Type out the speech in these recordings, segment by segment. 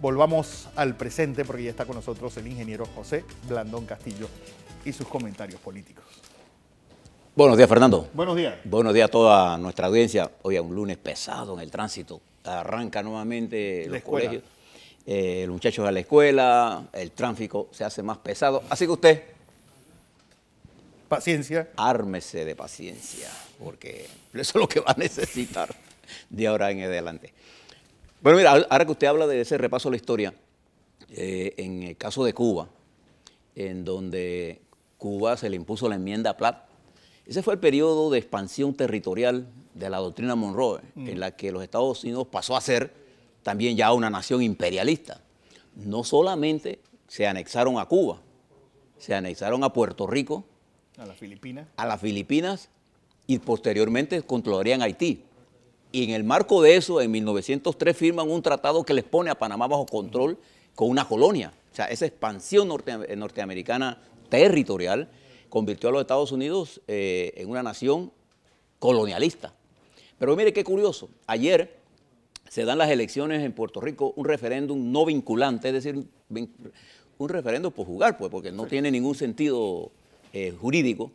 Volvamos al presente porque ya está con nosotros el ingeniero José Blandón Castillo y sus comentarios políticos. Buenos días, Fernando. Buenos días. Buenos días a toda nuestra audiencia. Hoy es un lunes pesado en el tránsito. Arranca nuevamente el los colegios, eh, los muchachos a la escuela, el tráfico se hace más pesado. Así que usted... Paciencia. Ármese de paciencia, porque eso es lo que va a necesitar de ahora en adelante. Bueno, mira, ahora que usted habla de ese repaso de la historia, eh, en el caso de Cuba, en donde Cuba se le impuso la enmienda Platt, ese fue el periodo de expansión territorial de la doctrina Monroe, mm. en la que los Estados Unidos pasó a ser también ya una nación imperialista. No solamente se anexaron a Cuba, se anexaron a Puerto Rico, a las Filipinas, a las Filipinas y posteriormente controlarían Haití y en el marco de eso, en 1903 firman un tratado que les pone a Panamá bajo control con una colonia. O sea, esa expansión eh, norteamericana territorial convirtió a los Estados Unidos eh, en una nación colonialista. Pero mire qué curioso, ayer se dan las elecciones en Puerto Rico, un referéndum no vinculante, es decir, un referéndum por jugar, pues, porque no tiene ningún sentido eh, jurídico.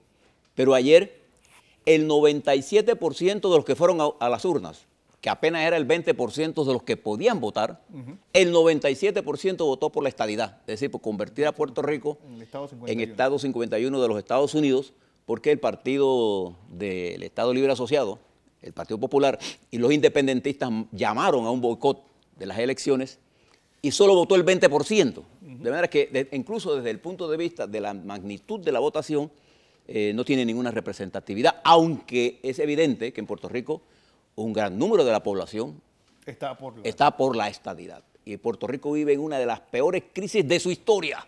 Pero ayer el 97% de los que fueron a, las urnas, que apenas era el 20% de los que podían votar, el 97% votó por la estadidad, es decir, por convertir a Puerto Rico en Estado 51, de los Estados Unidos, porque el partido del Estado Libre Asociado, el Partido Popular y los independentistas llamaron a un boicot de las elecciones y solo votó el 20%. De manera que incluso desde el punto de vista de la magnitud de la votación, eh, no tiene ninguna representatividad, aunque es evidente que en Puerto Rico un gran número de la población está por la, está estadidad. Y Puerto Rico vive en una de las peores crisis de su historia,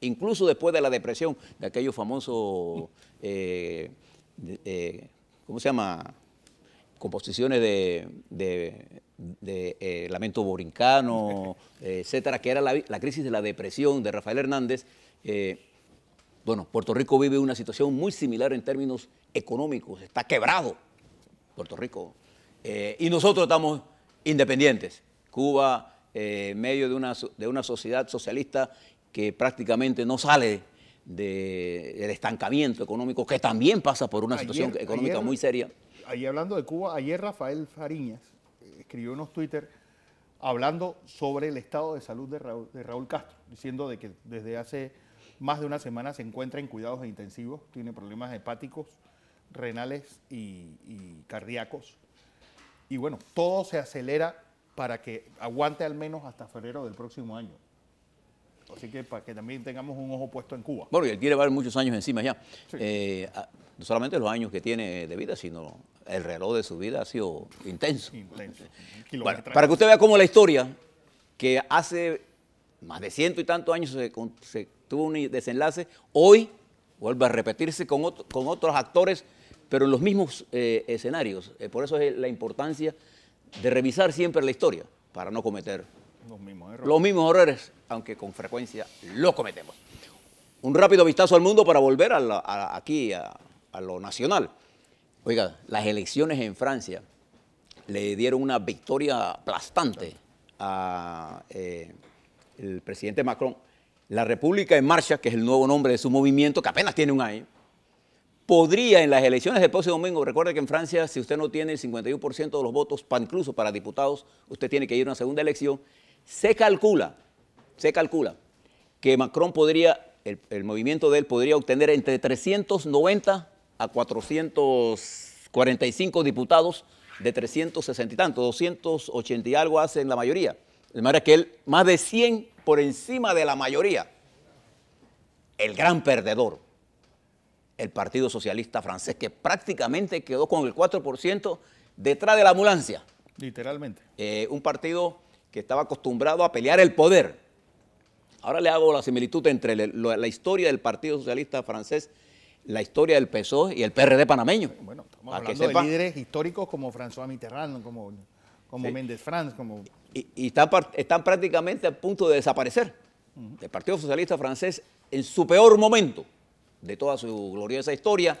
incluso después de la depresión, de aquellos famosos, eh, eh, ¿cómo se llama? Composiciones de, Lamento Borincano, etcétera, que era la, la, crisis de la depresión de Rafael Hernández bueno, Puerto Rico vive una situación muy similar en términos económicos, está quebrado Puerto Rico. Eh, y nosotros estamos independientes. Cuba, eh, en medio de una, de una sociedad socialista que prácticamente no sale del estancamiento económico, que también pasa por una situación económica muy seria. Ahí hablando de Cuba, ayer Rafael Fariñas eh, escribió unos Twitter hablando sobre el estado de salud de Raúl, Castro, diciendo de que desde hace más de una semana se encuentra en cuidados intensivos, tiene problemas hepáticos, renales y, cardíacos. Y bueno, todo se acelera para que aguante al menos hasta febrero del próximo año. Así que para que también tengamos un ojo puesto en Cuba. Bueno, y él quiere ver muchos años encima ya. Eh, no solamente los años que tiene de vida, sino el reloj de su vida ha sido intenso. Intenso. para que usted vea cómo la historia, que hace más de ciento y tantos años se tuvo un desenlace, hoy vuelve a repetirse con, otros actores, pero en los mismos eh, escenarios. Eh, por eso es la importancia de revisar siempre la historia para no cometer los mismos errores, aunque con frecuencia lo cometemos. Un rápido vistazo al mundo para volver aquí a, lo nacional. Oiga, las elecciones en Francia le dieron una victoria aplastante a eh, el presidente Macron la República en Marcha, que es el nuevo nombre de su movimiento, que apenas tiene un año, podría en las elecciones del próximo domingo, recuerde que en Francia si usted no tiene el 51% de los votos, incluso para diputados, usted tiene que ir a una segunda elección, se calcula, se calcula que Macron podría, el, movimiento de él podría obtener entre 390 a 445 diputados de 360 y tanto, 280 y algo hacen la mayoría. De manera que él, más de 100 por encima de la mayoría, el gran perdedor, el Partido Socialista francés, que prácticamente quedó con el 4% detrás de la ambulancia. Literalmente. Eh, un partido que estaba acostumbrado a pelear el poder. Ahora le hago la similitud entre la historia del Partido Socialista francés, la historia del PSOE y el PRD panameño. Bueno, estamos hablando de líderes históricos como François Mitterrand, como, como Méndez Franz, como y, están, prácticamente a punto de desaparecer. El Partido Socialista francés en su peor momento de toda su gloriosa historia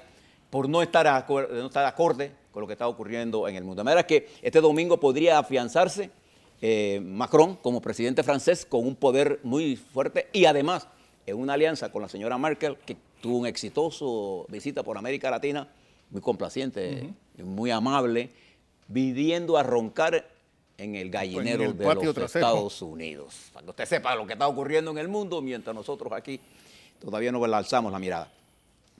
por no estar, no estar acorde con lo que está ocurriendo en el mundo. De manera que este domingo podría afianzarse eh, Macron como presidente francés con un poder muy fuerte y además en una alianza con la señora Merkel que tuvo un exitoso visita por América Latina, muy complaciente, muy amable, viviendo a roncar en el gallinero de los Estados Unidos. Cuando usted sepa lo que está ocurriendo en el mundo, mientras nosotros aquí todavía no alzamos la mirada.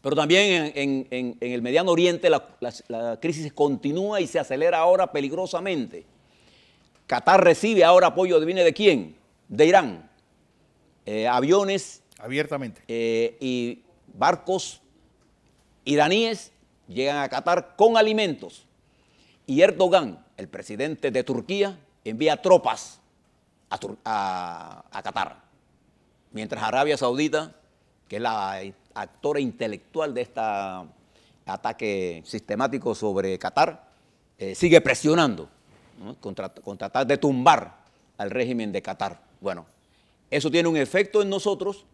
Pero también en, el Mediano Oriente la, crisis continúa y se acelera ahora peligrosamente. Qatar recibe ahora apoyo, ¿adivine de quién? De Irán. Eh, aviones. Abiertamente. Eh, y barcos iraníes llegan a Qatar con alimentos. Y Erdogan, el presidente de Turquía envía tropas a, Qatar, mientras Arabia Saudita, que es la actora intelectual de este ataque sistemático sobre Qatar, eh, sigue presionando contra, tratar de tumbar al régimen de Qatar. Bueno, eso tiene un efecto en nosotros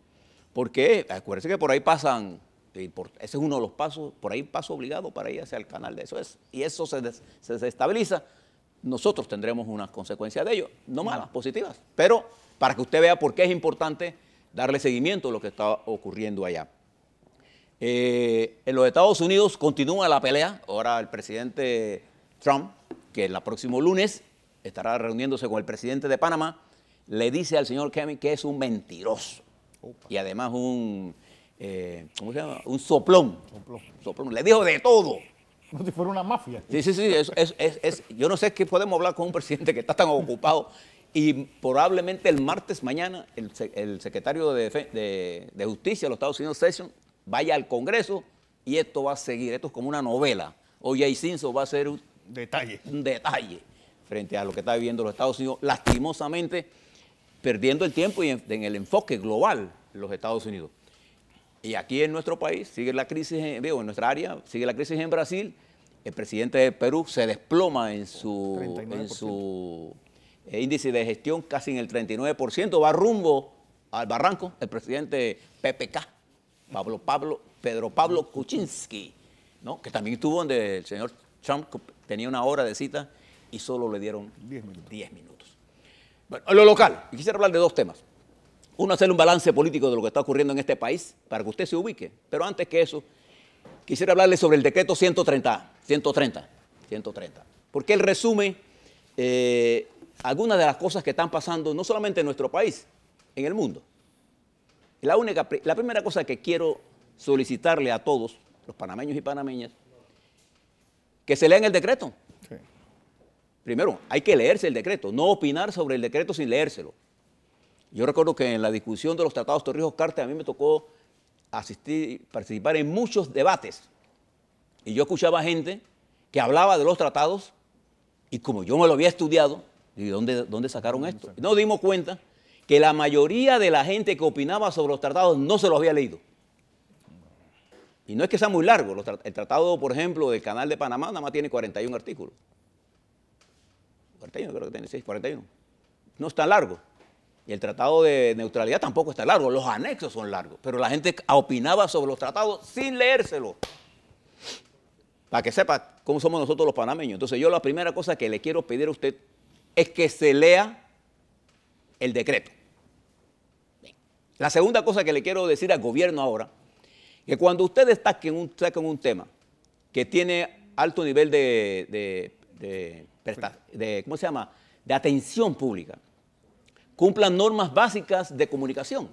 porque acuérdense que por ahí pasan ese es uno de los pasos, por ahí paso obligado para ir hacia el canal de eso. Es, y eso se, desestabiliza. Nosotros tendremos unas consecuencias de ello, no malas, positivas. Pero para que usted vea por qué es importante darle seguimiento a lo que está ocurriendo allá. Eh, en los Estados Unidos continúa la pelea. Ahora el presidente Trump, que el próximo lunes estará reuniéndose con el presidente de Panamá, le dice al señor Kemi que es un mentiroso y además un eh, ¿cómo se llama? Un soplón. Le dijo de todo. Como si fuera una mafia. Sí, sí, sí. yo no sé qué podemos hablar con un presidente que está tan ocupado. Y probablemente el martes mañana el, secretario de, Justicia de los Estados Unidos, Session, vaya al Congreso y esto va a seguir. Esto es como una novela. Hoy Jay va a ser un detalle. un detalle frente a lo que está viviendo los Estados Unidos, lastimosamente perdiendo el tiempo y en el enfoque global los Estados Unidos. Y aquí en nuestro país sigue la crisis, en, en nuestra área, sigue la crisis en Brasil. El presidente de Perú se desploma en su, en su eh, índice de gestión casi en el 39%, va rumbo al barranco el presidente PPK, Pablo Pablo, Pedro Pablo Kuczynski, que también estuvo donde el señor Trump tenía una hora de cita y solo le dieron 10 minutos. Bueno, en lo local, quisiera hablar de dos temas uno hacer un balance político de lo que está ocurriendo en este país para que usted se ubique. Pero antes que eso, quisiera hablarle sobre el decreto 130, 130, 130, porque él resume eh, algunas de las cosas que están pasando no solamente en nuestro país, en el mundo. La, única, la primera cosa que quiero solicitarle a todos, los panameños y panameñas, que se lean el decreto. Primero, hay que leerse el decreto, no opinar sobre el decreto sin leérselo. Yo recuerdo que en la discusión de los tratados Torrijos-Carter a mí me tocó asistir, participar en muchos debates. Y yo escuchaba gente que hablaba de los tratados y como yo me lo había estudiado, ¿y dónde, sacaron esto? No nos dimos cuenta que la mayoría de la gente que opinaba sobre los tratados no se los había leído. Y no es que sea muy largo. El tratado, por ejemplo, del Canal de Panamá nada más tiene 41 artículos. 41 creo que tiene, 6 41. No es tan largo el tratado de neutralidad tampoco está largo, los anexos son largos, pero la gente opinaba sobre los tratados sin leérselo. Para que sepa cómo somos nosotros los panameños. Entonces yo la primera cosa que le quiero pedir a usted es que se lea el decreto. La segunda cosa que le quiero decir al gobierno ahora, que cuando usted está un, un tema que tiene alto nivel de, de, de, ¿cómo se llama? de atención pública, cumplan normas básicas de comunicación.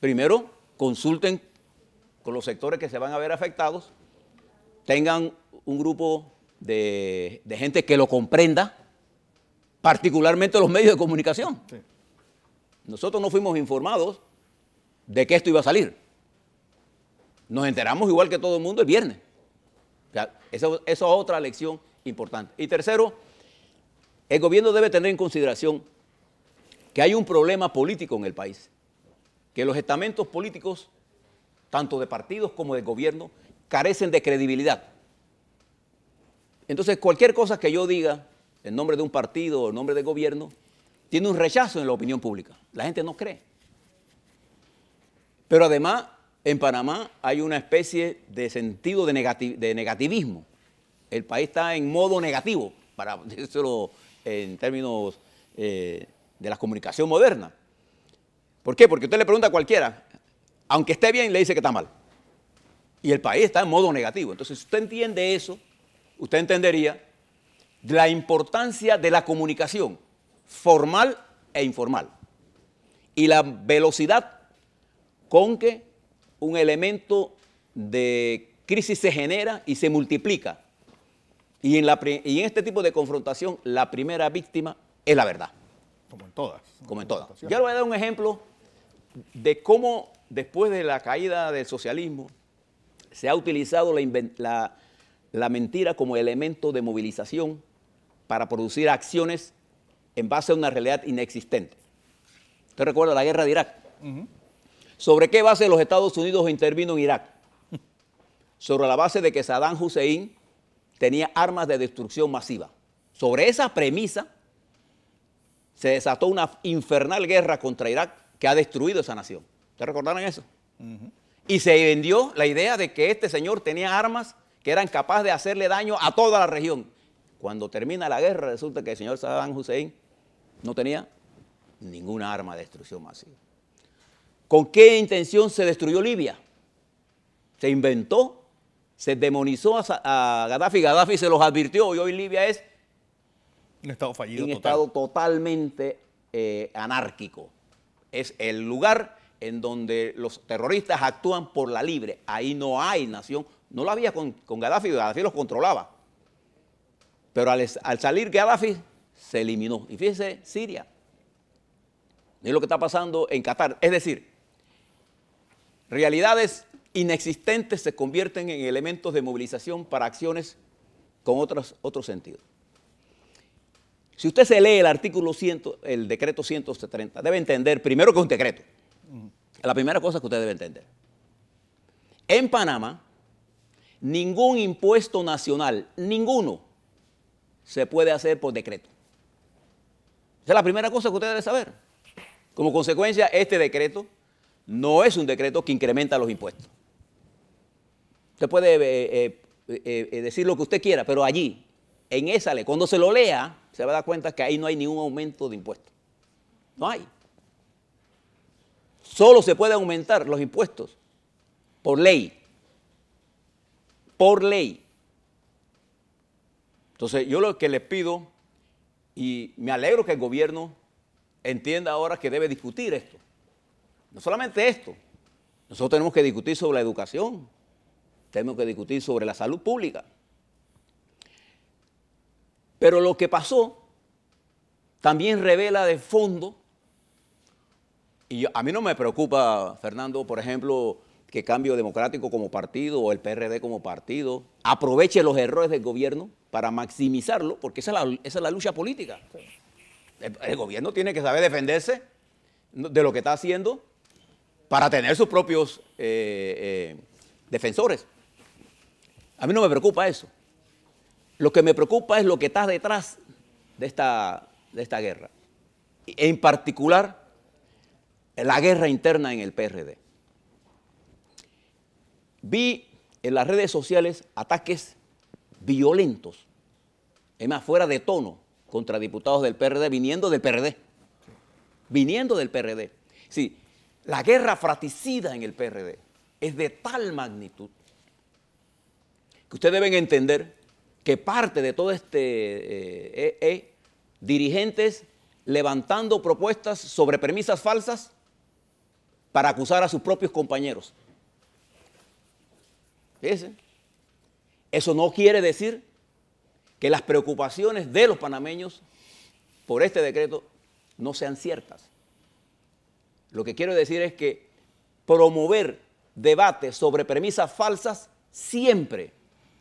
Primero, consulten con los sectores que se van a ver afectados, tengan un grupo de, gente que lo comprenda, particularmente los medios de comunicación. Nosotros no fuimos informados de que esto iba a salir. Nos enteramos igual que todo el mundo el viernes. esa es otra lección importante. Y tercero, el gobierno debe tener en consideración que hay un problema político en el país, que los estamentos políticos, tanto de partidos como de gobierno, carecen de credibilidad. Entonces, cualquier cosa que yo diga en nombre de un partido o en nombre de gobierno, tiene un rechazo en la opinión pública. La gente no cree. Pero además, en Panamá hay una especie de sentido de, negativismo. El país está en modo negativo, para decirlo en términos eh, de la comunicación moderna. ¿Por qué? Porque usted le pregunta a cualquiera, aunque esté bien, le dice que está mal. Y el país está en modo negativo. Entonces, si usted entiende eso, usted entendería la importancia de la comunicación formal e informal y la velocidad con que un elemento de crisis se genera y se multiplica. Y en, y en este tipo de confrontación, la primera víctima es la verdad. Como en todas. Como en todas. Yo le voy a dar un ejemplo de cómo después de la caída del socialismo se ha utilizado la, la, mentira como elemento de movilización para producir acciones en base a una realidad inexistente. ¿Usted recuerda la guerra de Irak? ¿Sobre qué base los Estados Unidos intervino en Irak? Sobre la base de que Saddam Hussein tenía armas de destrucción masiva. Sobre esa premisa, se desató una infernal guerra contra Irak que ha destruido esa nación. ¿Ustedes recordaron eso? Y se vendió la idea de que este señor tenía armas que eran capaces de hacerle daño a toda la región. Cuando termina la guerra, resulta que el señor Saddam Hussein no tenía ninguna arma de destrucción masiva. ¿Con qué intención se destruyó Libia? Se inventó, se demonizó a, Gaddafi, Gaddafi se los advirtió y hoy Libia es un estado fallido. Un estado totalmente eh, anárquico. Es el lugar en donde los terroristas actúan por la libre. Ahí no hay nación. No lo había con, con Gaddafi, Gaddafi los controlaba. Pero al, salir Gaddafi se eliminó. Y fíjense, Siria. Es lo que está pasando en Qatar. Es decir, realidades inexistentes se convierten en elementos de movilización para acciones con otros, otros sentidos. Si usted se lee el artículo 100, el decreto 130, debe entender primero que es un decreto. La primera cosa que usted debe entender. En Panamá, ningún impuesto nacional, ninguno, se puede hacer por decreto. Esa es la primera cosa que usted debe saber. Como consecuencia, este decreto no es un decreto que incrementa los impuestos. Usted puede eh, eh, eh, decir lo que usted quiera, pero allí, en esa ley, cuando se lo lea, se va a dar cuenta que ahí no hay ningún aumento de impuestos. No hay. Solo se pueden aumentar los impuestos por ley. Por ley. Entonces, yo lo que les pido, y me alegro que el gobierno entienda ahora que debe discutir esto. No solamente esto. Nosotros tenemos que discutir sobre la educación, tenemos que discutir sobre la salud pública, pero lo que pasó también revela de fondo, y a mí no me preocupa, Fernando, por ejemplo, que Cambio Democrático como partido o el PRD como partido aproveche los errores del gobierno para maximizarlo, porque esa es la, lucha política. El, gobierno tiene que saber defenderse de lo que está haciendo para tener sus propios eh, eh, defensores. A mí no me preocupa eso. Lo que me preocupa es lo que está detrás de esta, de esta guerra. En particular, la guerra interna en el PRD. Vi en las redes sociales ataques violentos, es más, fuera de tono, contra diputados del PRD, viniendo del PRD. Viniendo del PRD. Sí, la guerra fratricida en el PRD es de tal magnitud que ustedes deben entender que parte de todo este eh, eh, eh, dirigentes levantando propuestas sobre premisas falsas para acusar a sus propios compañeros. Fíjense. Eso no quiere decir que las preocupaciones de los panameños por este decreto no sean ciertas. Lo que quiero decir es que promover debates sobre premisas falsas siempre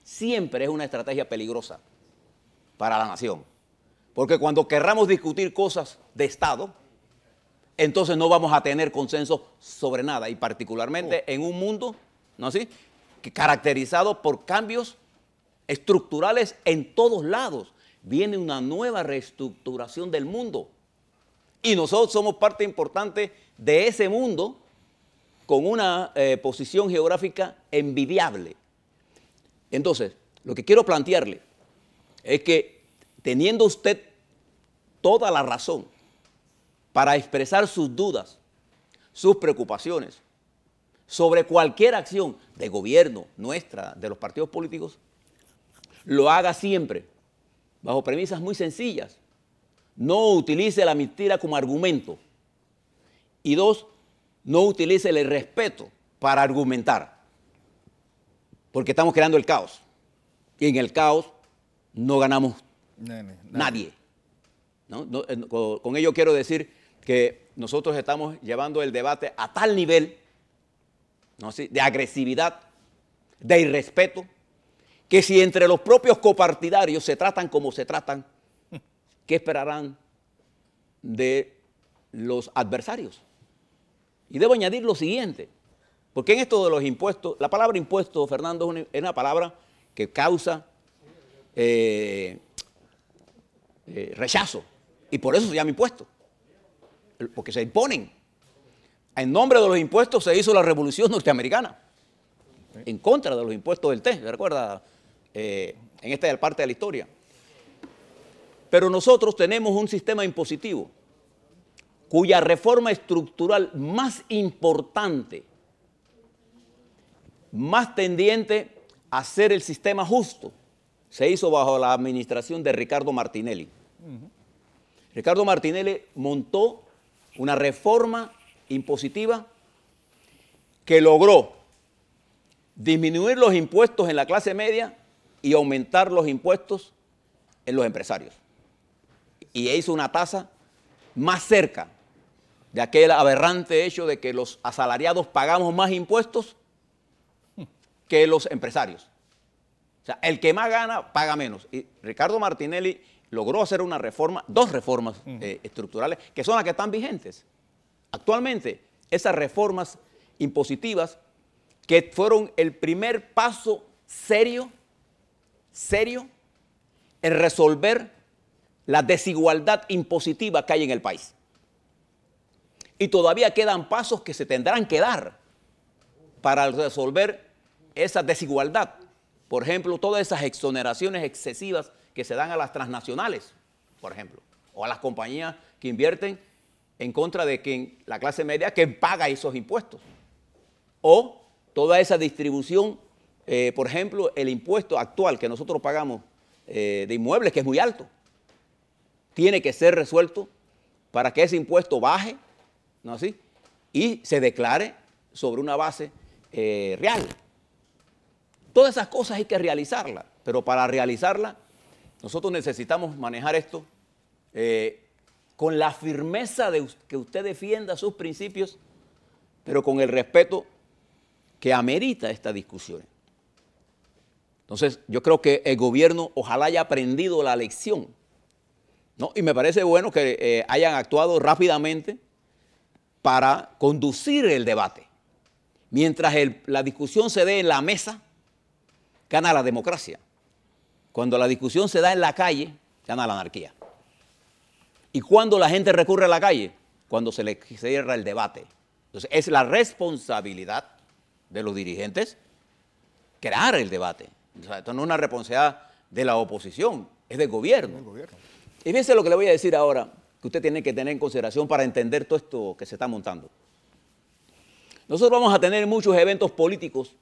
siempre es una estrategia peligrosa para la nación. Porque cuando querramos discutir cosas de Estado, entonces no vamos a tener consenso sobre nada, y particularmente oh. en un mundo, ¿no así?, que caracterizado por cambios estructurales en todos lados. Viene una nueva reestructuración del mundo. Y nosotros somos parte importante de ese mundo con una eh, posición geográfica envidiable. Entonces, lo que quiero plantearle es que teniendo usted toda la razón para expresar sus dudas, sus preocupaciones sobre cualquier acción de gobierno nuestra, de los partidos políticos, lo haga siempre bajo premisas muy sencillas. No utilice la mentira como argumento. Y dos, no utilice el respeto para argumentar porque estamos creando el caos. Y en el caos no ganamos nadie. Eh, con, ello quiero decir que nosotros estamos llevando el debate a tal nivel de agresividad, de irrespeto, que si entre los propios copartidarios se tratan como se tratan, ¿qué esperarán de los adversarios? Y debo añadir lo siguiente, porque en esto de los impuestos, la palabra impuesto, Fernando, es una, palabra que causa eh, eh, rechazo. Y por eso se llama impuesto. Porque se imponen. En nombre de los impuestos se hizo la revolución norteamericana. En contra de los impuestos del té, ¿se recuerda? Eh, en esta parte de la historia. Pero nosotros tenemos un sistema impositivo cuya reforma estructural más importante más tendiente a ser el sistema justo. Se hizo bajo la administración de Ricardo Martinelli. Ricardo Martinelli montó una reforma impositiva que logró disminuir los impuestos en la clase media y aumentar los impuestos en los empresarios. Y hizo una tasa más cerca de aquel aberrante hecho de que los asalariados pagamos más impuestos que los empresarios. O sea, el que más gana paga menos. Y Ricardo Martinelli logró hacer una reforma, dos reformas eh, estructurales, que son las que están vigentes. Actualmente, esas reformas impositivas que fueron el primer paso serio, serio, en resolver la desigualdad impositiva que hay en el país. Y todavía quedan pasos que se tendrán que dar para resolver esa desigualdad. Por ejemplo, todas esas exoneraciones excesivas que se dan a las transnacionales, por ejemplo, o a las compañías que invierten en contra de quien, la clase media que paga esos impuestos. O toda esa distribución, eh, por ejemplo, el impuesto actual que nosotros pagamos eh, de inmuebles, que es muy alto, tiene que ser resuelto para que ese impuesto baje, ¿no así? Y se declare sobre una base eh, real. Todas esas cosas hay que realizarlas, pero para realizarlas nosotros necesitamos manejar esto eh, con la firmeza de que usted defienda sus principios, pero con el respeto que amerita esta discusión. Entonces, yo creo que el gobierno ojalá haya aprendido la lección. ¿no? Y me parece bueno que eh, hayan actuado rápidamente para conducir el debate. Mientras la discusión se dé en la mesa, gana la democracia. Cuando la discusión se da en la calle, gana la anarquía. ¿Y cuando la gente recurre a la calle? Cuando se le cierra el debate. Entonces, es la responsabilidad de los dirigentes crear el debate. esto no es una responsabilidad de la oposición, es del gobierno. gobierno. Y fíjense lo que le voy a decir ahora, que usted tiene que tener en consideración para entender todo esto que se está montando. Nosotros vamos a tener muchos eventos políticos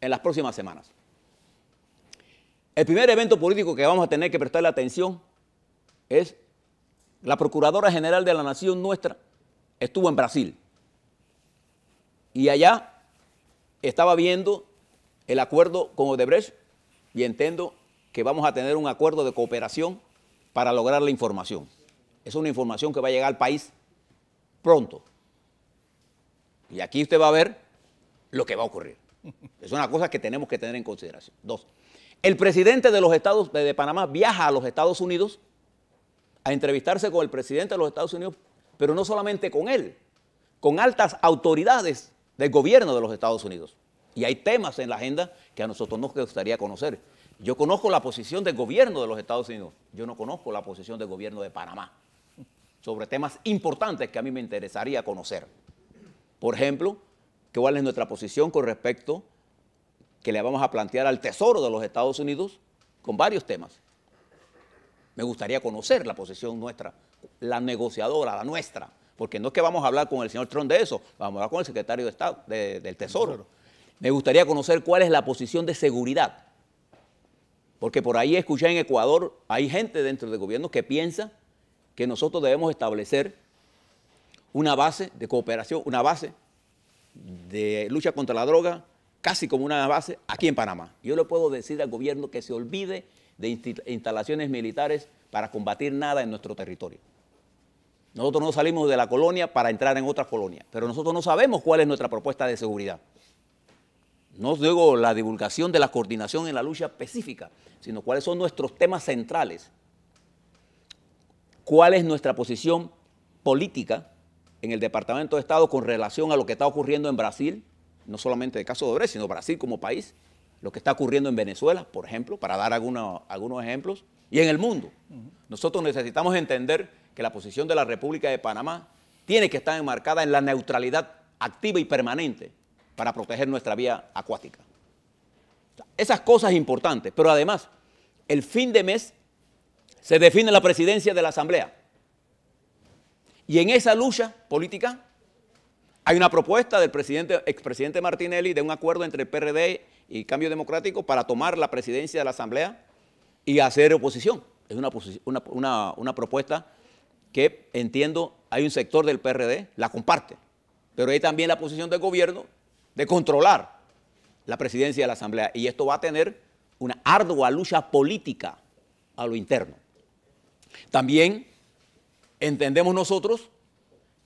en las próximas semanas. El primer evento político que vamos a tener que prestarle atención es la Procuradora General de la Nación nuestra estuvo en Brasil y allá estaba viendo el acuerdo con Odebrecht y entiendo que vamos a tener un acuerdo de cooperación para lograr la información. Es una información que va a llegar al país pronto. Y aquí usted va a ver lo que va a ocurrir. Es una cosa que tenemos que tener en consideración. Dos. El presidente de los Estados de Panamá viaja a los Estados Unidos a entrevistarse con el presidente de los Estados Unidos, pero no solamente con él, con altas autoridades del gobierno de los Estados Unidos. Y hay temas en la agenda que a nosotros nos gustaría conocer. Yo conozco la posición del gobierno de los Estados Unidos, yo no conozco la posición del gobierno de Panamá sobre temas importantes que a mí me interesaría conocer. Por ejemplo, cuál es nuestra posición con respecto que le vamos a plantear al Tesoro de los Estados Unidos con varios temas. Me gustaría conocer la posición nuestra, la negociadora, la nuestra, porque no es que vamos a hablar con el señor Trump de eso, vamos a hablar con el secretario de Estado del Tesoro. Me gustaría conocer cuál es la posición de seguridad, porque por ahí escuché en Ecuador, hay gente dentro del gobierno que piensa que nosotros debemos establecer una base de cooperación, una base de lucha contra la droga, casi como una base aquí en Panamá. Yo le puedo decir al gobierno que se olvide de instalaciones militares para combatir nada en nuestro territorio. Nosotros no salimos de la colonia para entrar en otra colonia, pero nosotros no sabemos cuál es nuestra propuesta de seguridad. No digo la divulgación de la coordinación en la lucha específica, sino cuáles son nuestros temas centrales, cuál es nuestra posición política en el Departamento de Estado con relación a lo que está ocurriendo en Brasil, no solamente de caso de sino Brasil como país, lo que está ocurriendo en Venezuela, por ejemplo, para dar algunos ejemplos, y en el mundo. Nosotros necesitamos entender que la posición de la República de Panamá tiene que estar enmarcada en la neutralidad activa y permanente para proteger nuestra vía acuática. Esas cosas importantes, pero además, el fin de mes se define la presidencia de la Asamblea. Y en esa lucha política hay una propuesta del presidente, expresidente Martinelli de un acuerdo entre el PRD y Cambio Democrático para tomar la presidencia de la Asamblea y hacer oposición. Es una propuesta que entiendo hay un sector del PRD, la comparte, pero hay también la posición del gobierno de controlar la presidencia de la Asamblea y esto va a tener una ardua lucha política a lo interno. También entendemos nosotros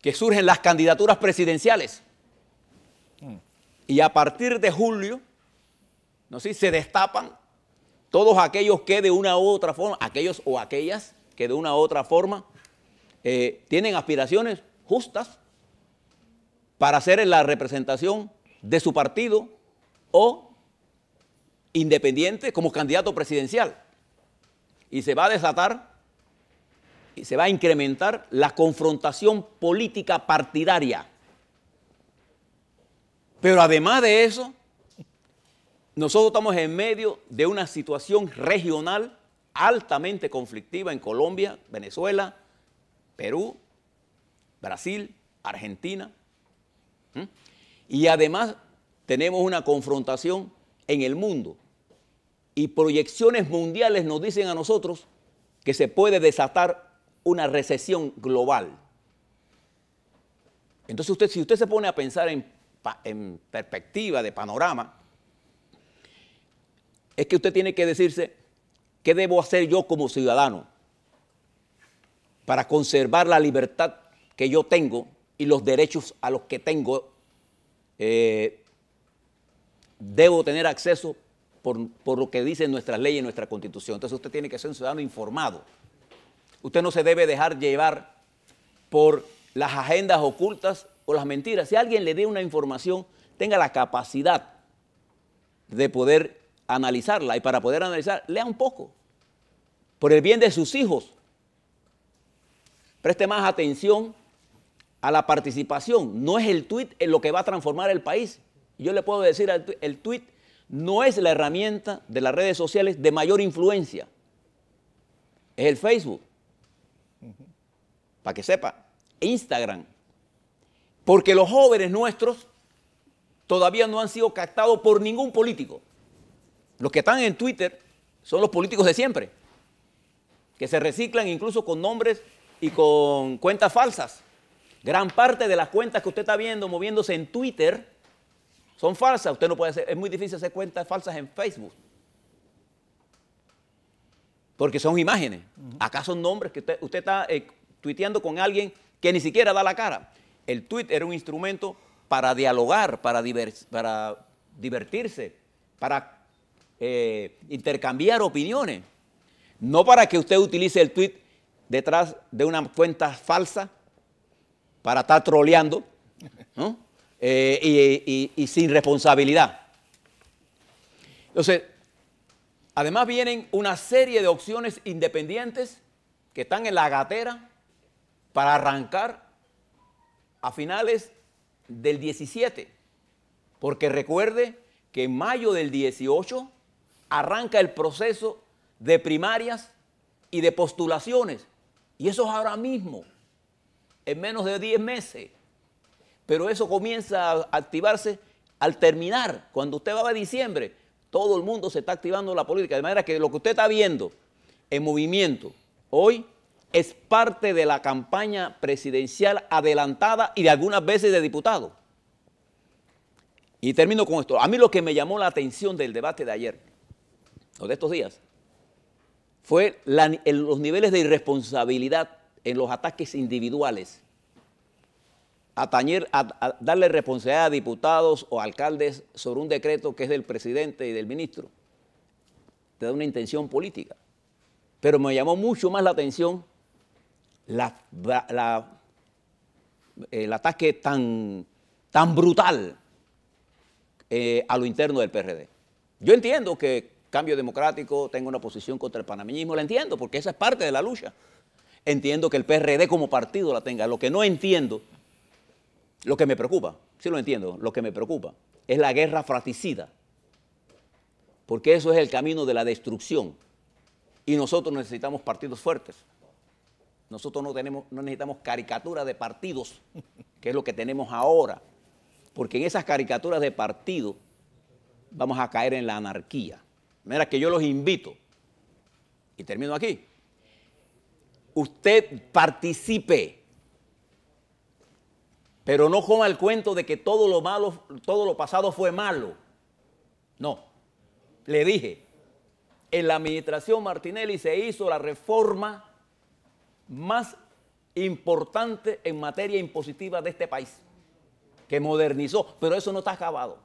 que surgen las candidaturas presidenciales. Mm. Y a partir de julio, ¿no? se destapan todos aquellos que de una u otra forma, aquellos o aquellas que de una u otra forma eh, tienen aspiraciones justas para ser la representación de su partido o independiente como candidato presidencial. Y se va a desatar se va a incrementar la confrontación política partidaria. Pero además de eso, nosotros estamos en medio de una situación regional altamente conflictiva en Colombia, Venezuela, Perú, Brasil, Argentina. Y además tenemos una confrontación en el mundo. Y proyecciones mundiales nos dicen a nosotros que se puede desatar una recesión global. Entonces, usted, si usted se pone a pensar en, perspectiva de panorama, es que usted tiene que decirse, ¿qué debo hacer yo como ciudadano para conservar la libertad que yo tengo y los derechos a los que tengo? Eh, debo tener acceso por, por, lo que dicen nuestras leyes y nuestra constitución. Entonces usted tiene que ser un ciudadano informado. Usted no se debe dejar llevar por las agendas ocultas o las mentiras. Si alguien le dé una información, tenga la capacidad de poder analizarla. Y para poder analizar, lea un poco. Por el bien de sus hijos. Preste más atención a la participación. No es el tweet lo que va a transformar el país. Yo le puedo decir, el tweet no es la herramienta de las redes sociales de mayor influencia. Es el Facebook, para que sepa, Instagram. Porque los jóvenes nuestros todavía no han sido captados por ningún político. Los que están en Twitter son los políticos de siempre, que se reciclan incluso con nombres y con cuentas falsas. Gran parte de las cuentas que usted está viendo moviéndose en Twitter son falsas. Usted no puede hacer, es muy difícil hacer cuentas falsas en Facebook. Porque son imágenes. Acá son nombres que usted, está eh, tuiteando con alguien que ni siquiera da la cara. El tuit era un instrumento para dialogar, para, divertirse, para eh, intercambiar opiniones. No para que usted utilice el tuit detrás de una cuenta falsa para estar troleando eh, y, y sin responsabilidad. Entonces, además vienen una serie de opciones independientes que están en la gatera para arrancar a finales del 17. Porque recuerde que en mayo del 18 arranca el proceso de primarias y de postulaciones. Y eso es ahora mismo, en menos de 10 meses. Pero eso comienza a activarse al terminar. Cuando usted va a diciembre, todo el mundo se está activando la política. De manera que lo que usted está viendo en movimiento hoy es parte de la campaña presidencial adelantada y de algunas veces de diputado. Y termino con esto. A mí lo que me llamó la atención del debate de ayer, o de estos días, fue los niveles de irresponsabilidad en los ataques individuales. A, darle responsabilidad a diputados o alcaldes sobre un decreto que es del presidente y del ministro. Te da una intención política. Pero me llamó mucho más la atención el ataque tan, tan brutal eh, a lo interno del PRD. Yo entiendo que cambio democrático tenga una posición contra el panameñismo, la entiendo, porque esa es parte de la lucha. Entiendo que el PRD como partido la tenga. Lo que no entiendo, lo que me preocupa, sí lo entiendo, lo que me preocupa es la guerra fratricida, porque eso es el camino de la destrucción. Y nosotros necesitamos partidos fuertes. Nosotros no, tenemos, no necesitamos caricaturas de partidos, que es lo que tenemos ahora, porque en esas caricaturas de partidos vamos a caer en la anarquía. Mira que yo los invito, y termino aquí, usted participe, pero no coma el cuento de que todo lo malo, todo lo pasado fue malo. No, le dije, en la administración Martinelli se hizo la reforma más importante en materia impositiva de este país, que modernizó, pero eso no está acabado.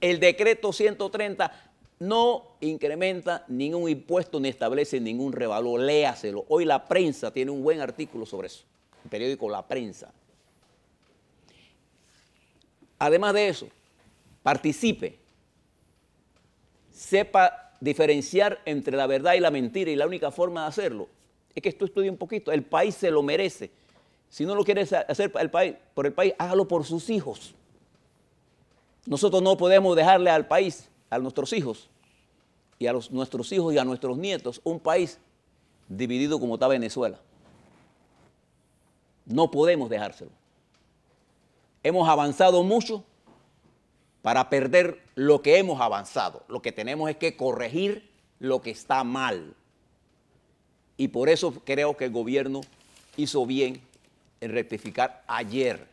El decreto 130 no incrementa ningún impuesto ni establece ningún revalor, léaselo. Hoy la prensa tiene un buen artículo sobre eso, el periódico La Prensa. Además de eso, participe, sepa diferenciar entre la verdad y la mentira y la única forma de hacerlo es que esto estudie un poquito, el país se lo merece. Si no lo quieres hacer por el país, hágalo por sus hijos. Nosotros no podemos dejarle al país, a nuestros hijos, y a nuestros hijos y a nuestros nietos, un país dividido como está Venezuela. No podemos dejárselo. Hemos avanzado mucho para perder lo que hemos avanzado. Lo que tenemos es que corregir lo que está mal. Y por eso creo que el gobierno hizo bien en rectificar ayer.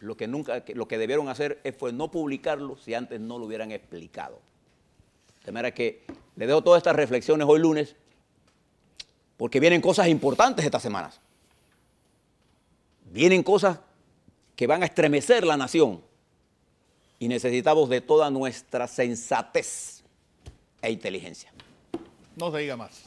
Lo que, nunca, lo que debieron hacer fue no publicarlo si antes no lo hubieran explicado. De manera que le dejo todas estas reflexiones hoy lunes, porque vienen cosas importantes estas semanas. Vienen cosas que van a estremecer la nación y necesitamos de toda nuestra sensatez e inteligencia. No se diga más.